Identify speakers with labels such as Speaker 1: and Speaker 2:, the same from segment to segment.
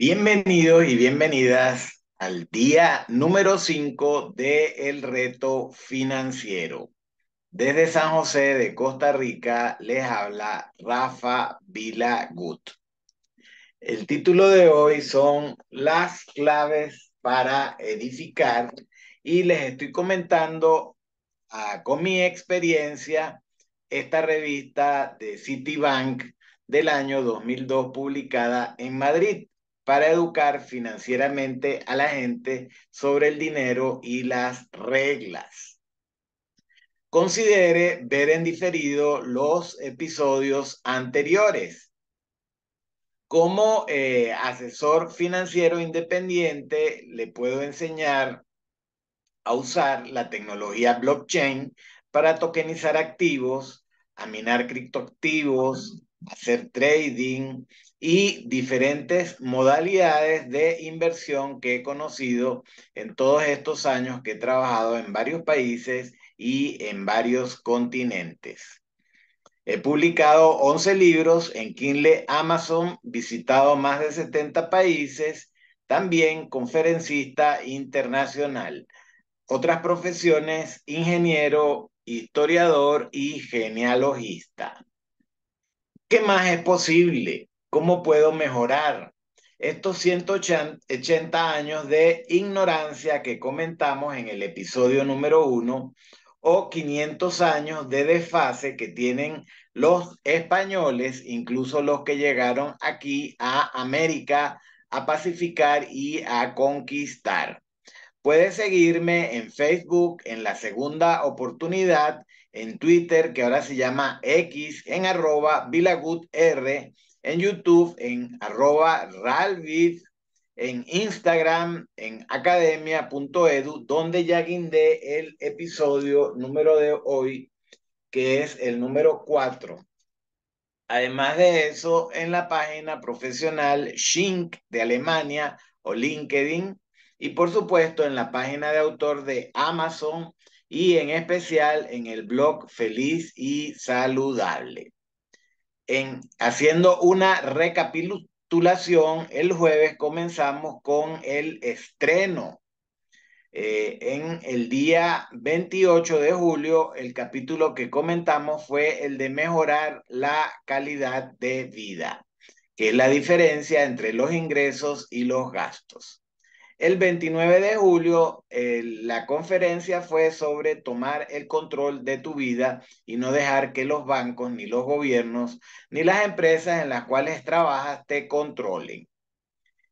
Speaker 1: Bienvenidos y bienvenidas al día número 5 de El Reto Financiero. Desde San José de Costa Rica les habla Rafa Vilagut. El título de hoy son Las claves para edificar y les estoy comentando ah, con mi experiencia esta revista de Citibank del año 2002 publicada en Madrid para educar financieramente a la gente sobre el dinero y las reglas. Considere ver en diferido los episodios anteriores. Como eh, asesor financiero independiente, le puedo enseñar a usar la tecnología blockchain para tokenizar activos, a minar criptoactivos, hacer trading, y diferentes modalidades de inversión que he conocido en todos estos años que he trabajado en varios países y en varios continentes. He publicado 11 libros en Kindle Amazon, visitado más de 70 países, también conferencista internacional. Otras profesiones, ingeniero, historiador y genealogista. ¿Qué más es posible? ¿Cómo puedo mejorar? Estos 180 años de ignorancia que comentamos en el episodio número uno o 500 años de desfase que tienen los españoles, incluso los que llegaron aquí a América a pacificar y a conquistar. Puedes seguirme en Facebook en la segunda oportunidad, en Twitter que ahora se llama X, en arroba Vilagutr en YouTube, en arroba Ralvid, en Instagram, en academia.edu, donde ya guindé el episodio número de hoy, que es el número 4. Además de eso, en la página profesional Schink de Alemania o LinkedIn y por supuesto en la página de autor de Amazon y en especial en el blog Feliz y Saludable haciendo una recapitulación, el jueves comenzamos con el estreno. Eh, en el día 28 de julio, el capítulo que comentamos fue el de mejorar la calidad de vida, que es la diferencia entre los ingresos y los gastos. El 29 de julio, eh, la conferencia fue sobre tomar el control de tu vida y no dejar que los bancos, ni los gobiernos, ni las empresas en las cuales trabajas te controlen.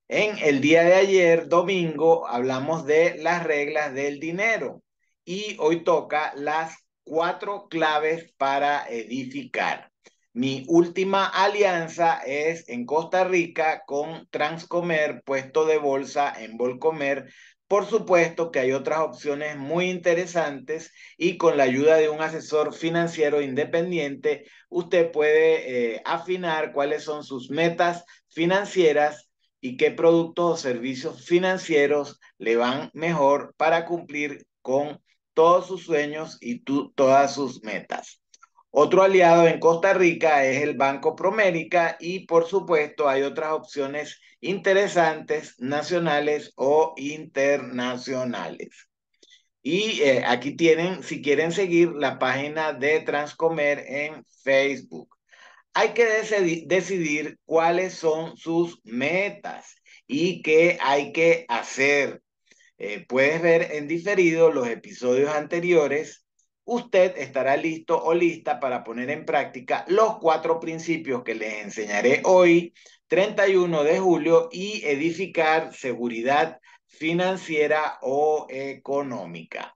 Speaker 1: En el día de ayer, domingo, hablamos de las reglas del dinero y hoy toca las cuatro claves para edificar. Mi última alianza es en Costa Rica con Transcomer, puesto de bolsa en Volcomer. Por supuesto que hay otras opciones muy interesantes y con la ayuda de un asesor financiero independiente, usted puede eh, afinar cuáles son sus metas financieras y qué productos o servicios financieros le van mejor para cumplir con todos sus sueños y todas sus metas. Otro aliado en Costa Rica es el Banco Promérica y por supuesto hay otras opciones interesantes nacionales o internacionales. Y eh, aquí tienen, si quieren seguir, la página de Transcomer en Facebook. Hay que decidir cuáles son sus metas y qué hay que hacer. Eh, puedes ver en diferido los episodios anteriores usted estará listo o lista para poner en práctica los cuatro principios que les enseñaré hoy, 31 de julio, y edificar seguridad financiera o económica.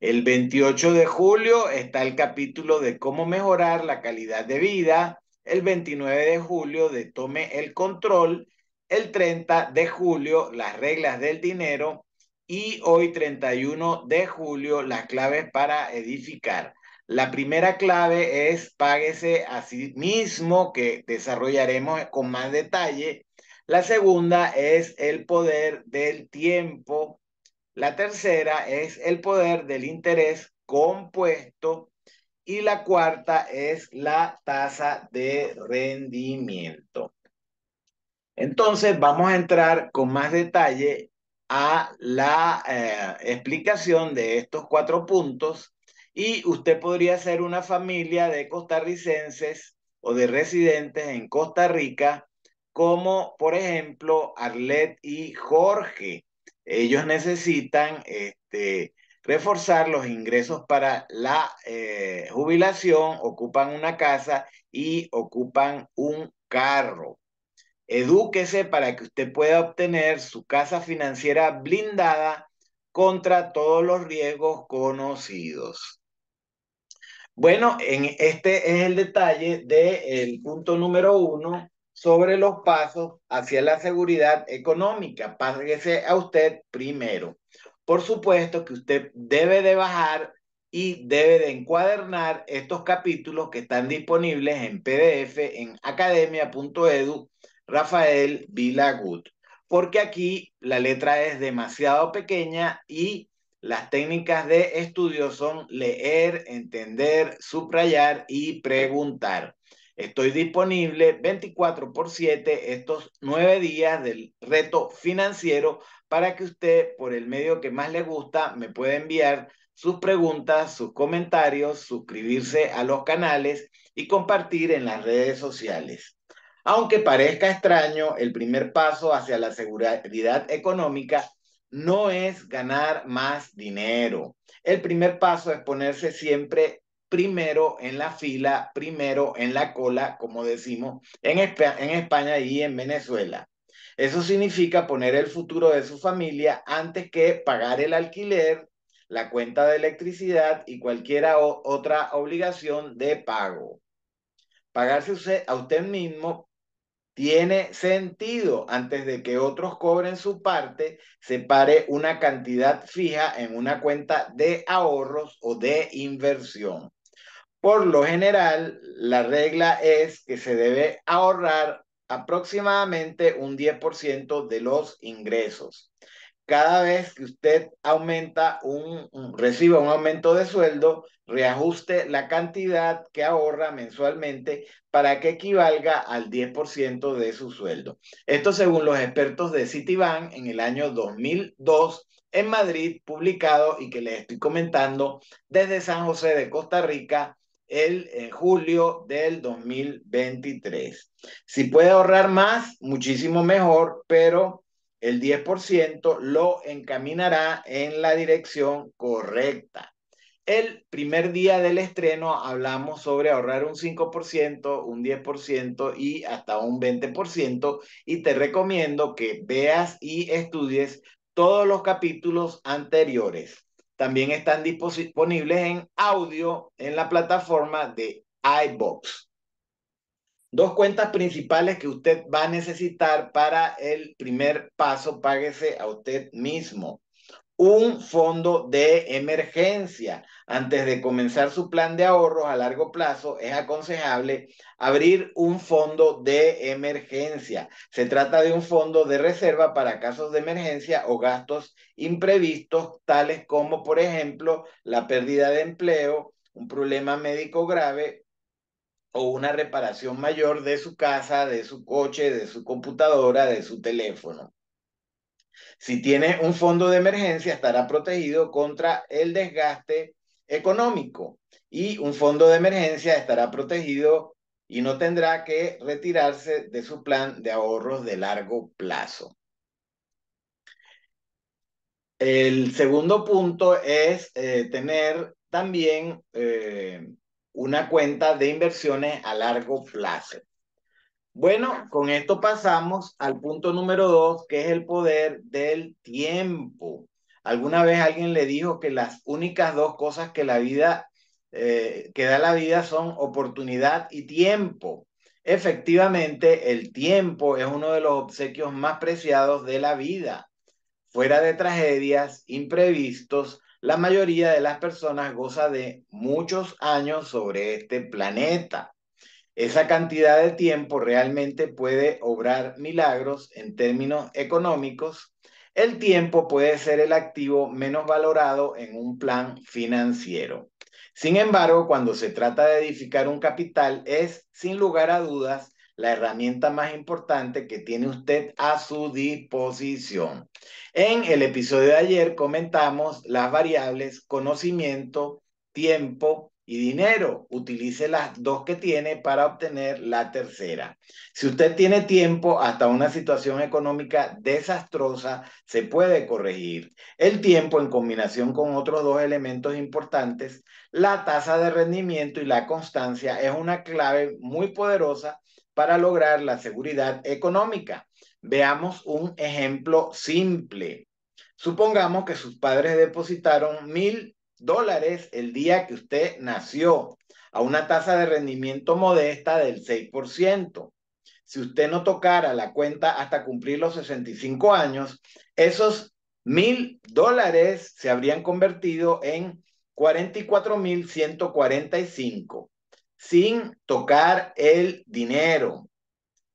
Speaker 1: El 28 de julio está el capítulo de cómo mejorar la calidad de vida, el 29 de julio de tome el control, el 30 de julio las reglas del dinero y hoy 31 de julio las claves para edificar. La primera clave es páguese a sí mismo, que desarrollaremos con más detalle. La segunda es el poder del tiempo. La tercera es el poder del interés compuesto. Y la cuarta es la tasa de rendimiento. Entonces vamos a entrar con más detalle a la eh, explicación de estos cuatro puntos y usted podría ser una familia de costarricenses o de residentes en Costa Rica, como por ejemplo Arlet y Jorge. Ellos necesitan este, reforzar los ingresos para la eh, jubilación, ocupan una casa y ocupan un carro. Edúquese para que usted pueda obtener su casa financiera blindada contra todos los riesgos conocidos. Bueno, en este es el detalle del punto número uno sobre los pasos hacia la seguridad económica. Páguese a usted primero. Por supuesto que usted debe de bajar y debe de encuadernar estos capítulos que están disponibles en PDF en academia.edu Rafael Vilagut, porque aquí la letra es demasiado pequeña y las técnicas de estudio son leer, entender, subrayar y preguntar. Estoy disponible 24 por 7 estos nueve días del reto financiero para que usted, por el medio que más le gusta, me pueda enviar sus preguntas, sus comentarios, suscribirse a los canales y compartir en las redes sociales. Aunque parezca extraño, el primer paso hacia la seguridad económica no es ganar más dinero. El primer paso es ponerse siempre primero en la fila, primero en la cola, como decimos en España, y en Venezuela. Eso significa poner el futuro de su familia antes que pagar el alquiler, la cuenta de electricidad y cualquier otra obligación de pago. Pagarse a usted mismo tiene sentido antes de que otros cobren su parte, pare una cantidad fija en una cuenta de ahorros o de inversión. Por lo general, la regla es que se debe ahorrar aproximadamente un 10% de los ingresos cada vez que usted aumenta un, reciba un aumento de sueldo, reajuste la cantidad que ahorra mensualmente para que equivalga al 10% de su sueldo. Esto según los expertos de Citibank en el año 2002 en Madrid, publicado y que les estoy comentando desde San José de Costa Rica el en eh, julio del 2023. Si puede ahorrar más, muchísimo mejor, pero el 10% lo encaminará en la dirección correcta. El primer día del estreno hablamos sobre ahorrar un 5%, un 10% y hasta un 20% y te recomiendo que veas y estudies todos los capítulos anteriores. También están disponibles en audio en la plataforma de iBox. Dos cuentas principales que usted va a necesitar para el primer paso, páguese a usted mismo. Un fondo de emergencia. Antes de comenzar su plan de ahorros a largo plazo, es aconsejable abrir un fondo de emergencia. Se trata de un fondo de reserva para casos de emergencia o gastos imprevistos, tales como, por ejemplo, la pérdida de empleo, un problema médico grave o una reparación mayor de su casa, de su coche, de su computadora, de su teléfono. Si tiene un fondo de emergencia, estará protegido contra el desgaste económico y un fondo de emergencia estará protegido y no tendrá que retirarse de su plan de ahorros de largo plazo. El segundo punto es eh, tener también eh, una cuenta de inversiones a largo plazo. Bueno, con esto pasamos al punto número dos, que es el poder del tiempo. Alguna vez alguien le dijo que las únicas dos cosas que la vida, eh, que da la vida son oportunidad y tiempo. Efectivamente, el tiempo es uno de los obsequios más preciados de la vida. Fuera de tragedias, imprevistos, la mayoría de las personas goza de muchos años sobre este planeta. Esa cantidad de tiempo realmente puede obrar milagros en términos económicos. El tiempo puede ser el activo menos valorado en un plan financiero. Sin embargo, cuando se trata de edificar un capital, es sin lugar a dudas la herramienta más importante que tiene usted a su disposición. En el episodio de ayer comentamos las variables conocimiento, tiempo, y dinero. Utilice las dos que tiene para obtener la tercera. Si usted tiene tiempo, hasta una situación económica desastrosa se puede corregir. El tiempo en combinación con otros dos elementos importantes, la tasa de rendimiento y la constancia, es una clave muy poderosa para lograr la seguridad económica. Veamos un ejemplo simple. Supongamos que sus padres depositaron mil dólares el día que usted nació, a una tasa de rendimiento modesta del 6%. Si usted no tocara la cuenta hasta cumplir los 65 años, esos mil dólares se habrían convertido en 44.145 sin tocar el dinero.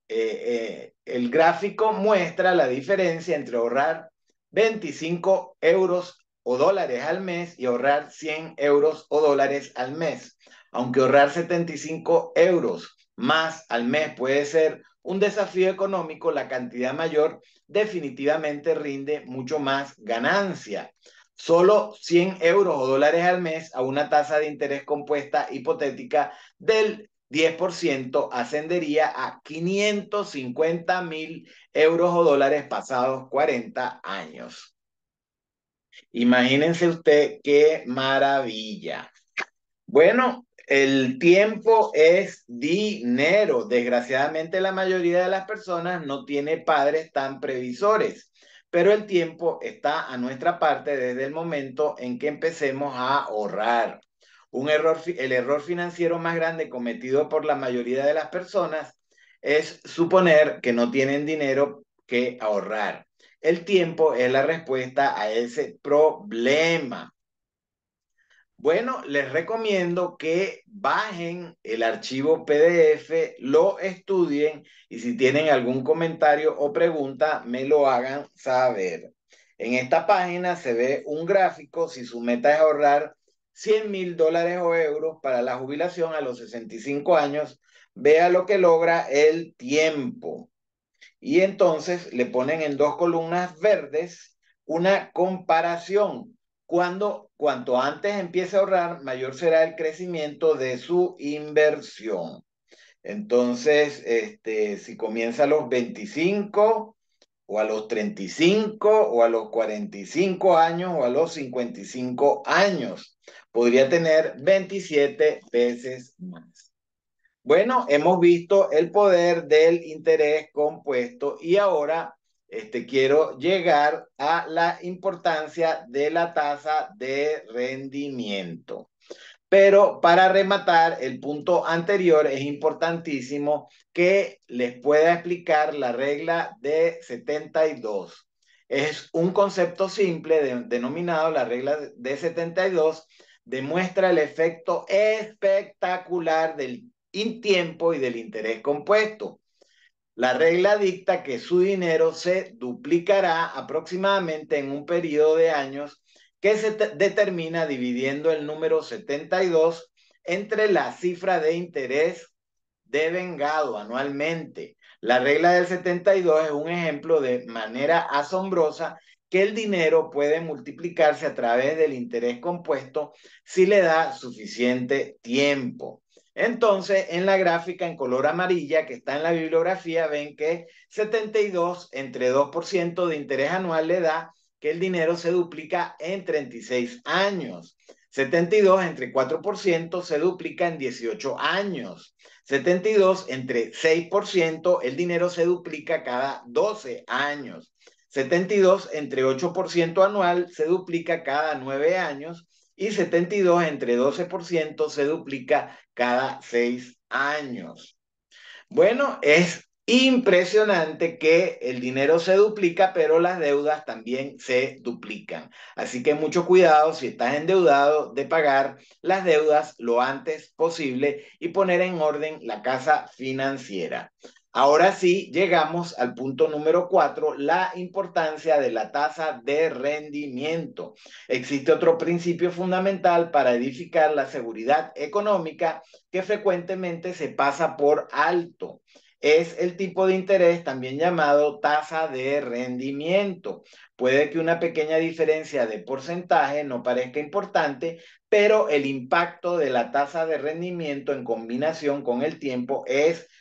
Speaker 1: Eh, eh, el gráfico muestra la diferencia entre ahorrar 25 euros o dólares al mes y ahorrar 100 euros o dólares al mes. Aunque ahorrar 75 euros más al mes puede ser un desafío económico, la cantidad mayor definitivamente rinde mucho más ganancia. Solo 100 euros o dólares al mes a una tasa de interés compuesta hipotética del 10% ascendería a 550 mil euros o dólares pasados 40 años. Imagínense usted qué maravilla. Bueno, el tiempo es dinero. Desgraciadamente la mayoría de las personas no tiene padres tan previsores, pero el tiempo está a nuestra parte desde el momento en que empecemos a ahorrar. Un error, el error financiero más grande cometido por la mayoría de las personas es suponer que no tienen dinero que ahorrar. El tiempo es la respuesta a ese problema. Bueno, les recomiendo que bajen el archivo PDF, lo estudien y si tienen algún comentario o pregunta, me lo hagan saber. En esta página se ve un gráfico si su meta es ahorrar 100 mil dólares o euros para la jubilación a los 65 años. Vea lo que logra el tiempo y entonces le ponen en dos columnas verdes una comparación. Cuando cuanto antes empiece a ahorrar, mayor será el crecimiento de su inversión. Entonces, este, si comienza a los 25 o a los 35 o a los 45 años o a los 55 años, podría tener 27 veces más. Bueno, hemos visto el poder del interés compuesto y ahora este, quiero llegar a la importancia de la tasa de rendimiento. Pero para rematar, el punto anterior es importantísimo que les pueda explicar la regla de 72. Es un concepto simple denominado la regla de 72. Demuestra el efecto espectacular del in tiempo y del interés compuesto. La regla dicta que su dinero se duplicará aproximadamente en un periodo de años que se determina dividiendo el número 72 entre la cifra de interés devengado anualmente. La regla del 72 es un ejemplo de manera asombrosa que el dinero puede multiplicarse a través del interés compuesto si le da suficiente tiempo. Entonces, en la gráfica en color amarilla que está en la bibliografía, ven que 72 entre 2% de interés anual le da que el dinero se duplica en 36 años. 72 entre 4% se duplica en 18 años. 72 entre 6% el dinero se duplica cada 12 años. 72 entre 8% anual se duplica cada 9 años y 72 entre 12% se duplica cada seis años. Bueno, es impresionante que el dinero se duplica, pero las deudas también se duplican. Así que mucho cuidado si estás endeudado de pagar las deudas lo antes posible y poner en orden la casa financiera. Ahora sí, llegamos al punto número cuatro, la importancia de la tasa de rendimiento. Existe otro principio fundamental para edificar la seguridad económica que frecuentemente se pasa por alto. Es el tipo de interés también llamado tasa de rendimiento. Puede que una pequeña diferencia de porcentaje no parezca importante, pero el impacto de la tasa de rendimiento en combinación con el tiempo es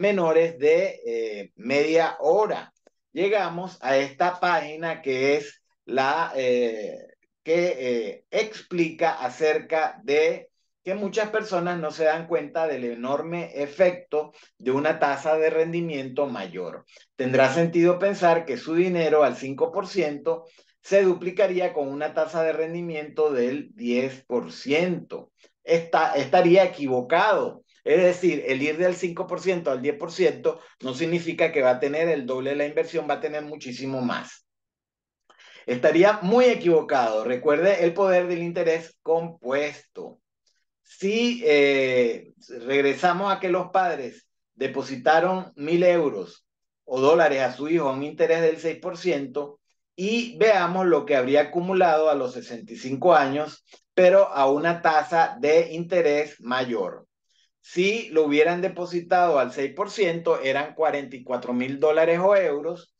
Speaker 1: menores de eh, media hora. Llegamos a esta página que es la eh, que eh, explica acerca de que muchas personas no se dan cuenta del enorme efecto de una tasa de rendimiento mayor. Tendrá sentido pensar que su dinero al 5% se duplicaría con una tasa de rendimiento del 10%. estaría equivocado. Es decir, el ir del 5% al 10% no significa que va a tener el doble de la inversión, va a tener muchísimo más. Estaría muy equivocado. Recuerde el poder del interés compuesto. Si eh, regresamos a que los padres depositaron mil euros o dólares a su hijo a un interés del 6% y veamos lo que habría acumulado a los 65 años, pero a una tasa de interés mayor. Si lo hubieran depositado al 6%, eran 44 mil dólares o euros.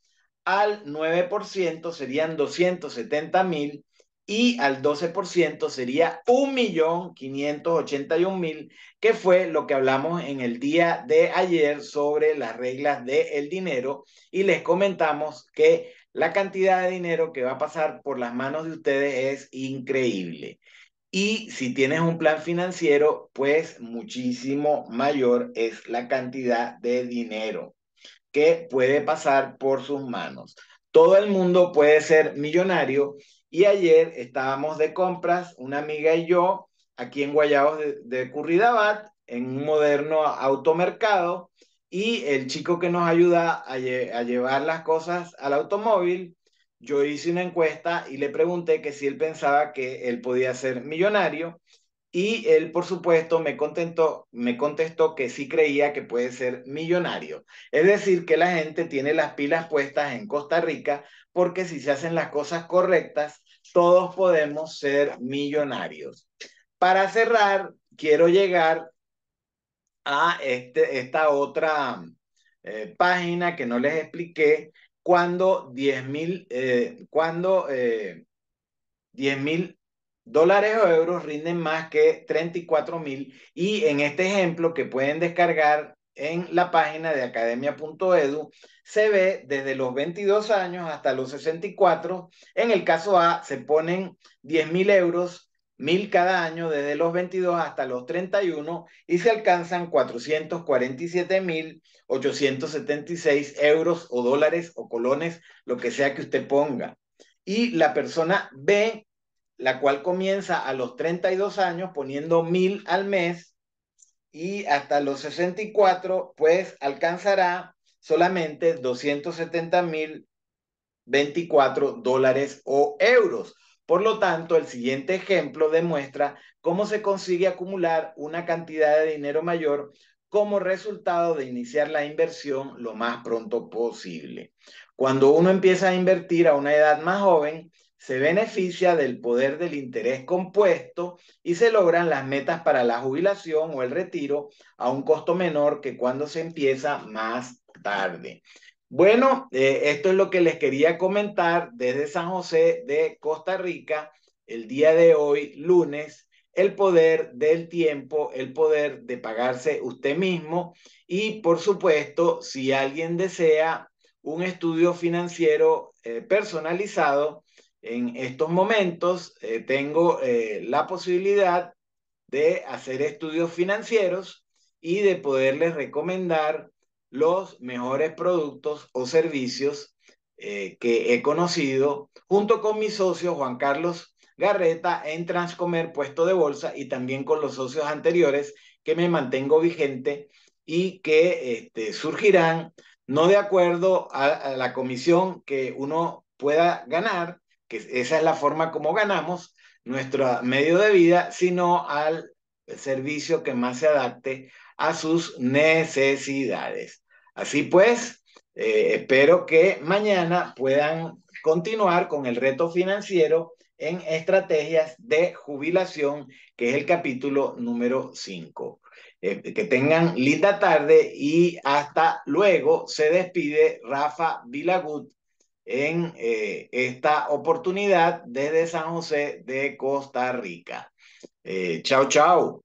Speaker 1: Al 9% serían 270 mil y al 12% sería 1.581.000, que fue lo que hablamos en el día de ayer sobre las reglas del dinero y les comentamos que la cantidad de dinero que va a pasar por las manos de ustedes es increíble. Y si tienes un plan financiero, pues muchísimo mayor es la cantidad de dinero que puede pasar por sus manos. Todo el mundo puede ser millonario y ayer estábamos de compras, una amiga y yo, aquí en Guayabos de, Curridabat, en un moderno automercado, y el chico que nos ayuda a, a llevar las cosas al automóvil yo hice una encuesta y le pregunté que si él pensaba que él podía ser millonario y él, por supuesto, me, me contestó que sí creía que puede ser millonario. Es decir, que la gente tiene las pilas puestas en Costa Rica porque si se hacen las cosas correctas, todos podemos ser millonarios. Para cerrar, quiero llegar a este, esta otra eh, página que no les expliqué, cuando 10 mil eh, cuando, eh, mil dólares o euros rinden más que 34 mil y en este ejemplo que pueden descargar en la página de academia.edu se ve desde los 22 años hasta los 64. En el caso A se ponen 10 mil euros mil cada año desde los 22 hasta los 31 y se alcanzan 447.876 euros o dólares o colones, lo que sea que usted ponga. Y la persona B, la cual comienza a los 32 años poniendo mil al mes y hasta los 64, pues alcanzará solamente 270.024 dólares o euros por lo tanto, el siguiente ejemplo demuestra cómo se consigue acumular una cantidad de dinero mayor como resultado de iniciar la inversión lo más pronto posible. Cuando uno empieza a invertir a una edad más joven, se beneficia del poder del interés compuesto y se logran las metas para la jubilación o el retiro a un costo menor que cuando se empieza más tarde. Bueno, eh, esto es lo que les quería comentar desde San José de Costa Rica, el día de hoy, lunes, el poder del tiempo, el poder de pagarse usted mismo y, por supuesto, si alguien desea un estudio financiero eh, personalizado, en estos momentos eh, tengo la posibilidad de hacer estudios financieros y de poderles recomendar los mejores productos o servicios eh, que he conocido junto con mi socio Juan Carlos Garreta en Transcomer Puesto de Bolsa y también con los socios anteriores que me mantengo vigente y que este, surgirán no de acuerdo a la comisión que uno pueda ganar, que esa es la forma como ganamos nuestro medio de vida, sino al servicio que más se adapte a sus necesidades. Así pues, eh, espero que mañana puedan continuar con el reto financiero en estrategias de jubilación, que es el capítulo número 5. Eh, que tengan linda tarde y hasta luego. Se despide Rafa Vilagut en eh, esta oportunidad desde San José de Costa Rica. Eh, chao, chao.